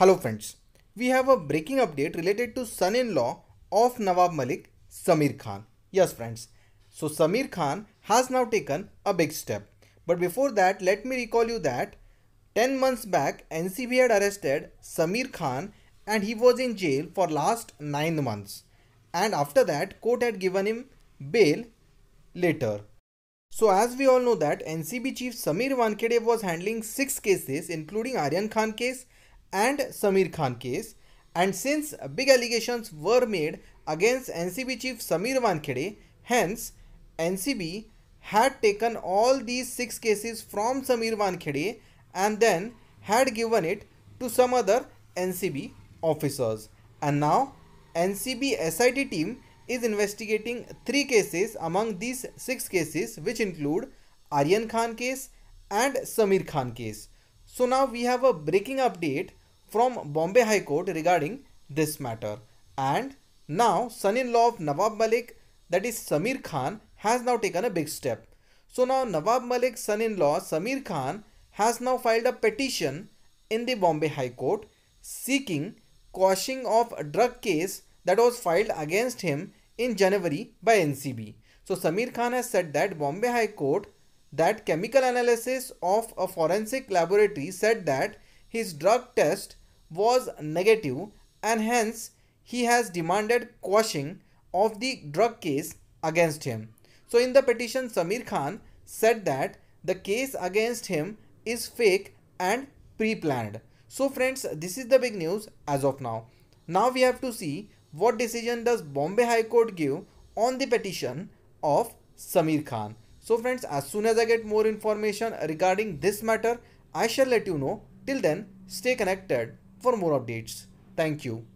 Hello friends, we have a breaking update related to son-in-law of Nawab Malik, Samir Khan. Yes friends, so Samir Khan has now taken a big step. But before that, let me recall you that 10 months back, NCB had arrested Samir Khan and he was in jail for last 9 months. And after that, court had given him bail later. So as we all know that NCB chief Samir Wankhede was handling 6 cases including Aryan Khan case and Samir Khan case and since big allegations were made against NCB chief Samir Wankhede, hence NCB had taken all these six cases from Samir Wankhede and then had given it to some other NCB officers. And now NCB SIT team is investigating three cases among these six cases which include Aryan Khan case and Samir Khan case. So now we have a breaking update from Bombay High Court regarding this matter. And now son-in-law of Nawab Malik that is Samir Khan has now taken a big step. So now Nawab Malik's son-in-law Samir Khan has now filed a petition in the Bombay High Court seeking quashing of a drug case that was filed against him in January by NCB. So Samir Khan has said that Bombay High Court that chemical analysis of a forensic laboratory said that his drug test was negative and hence he has demanded quashing of the drug case against him. So in the petition Samir Khan said that the case against him is fake and pre-planned. So friends this is the big news as of now. Now we have to see what decision does Bombay High Court give on the petition of Samir Khan. So friends as soon as I get more information regarding this matter I shall let you know. Till then stay connected for more updates. Thank you.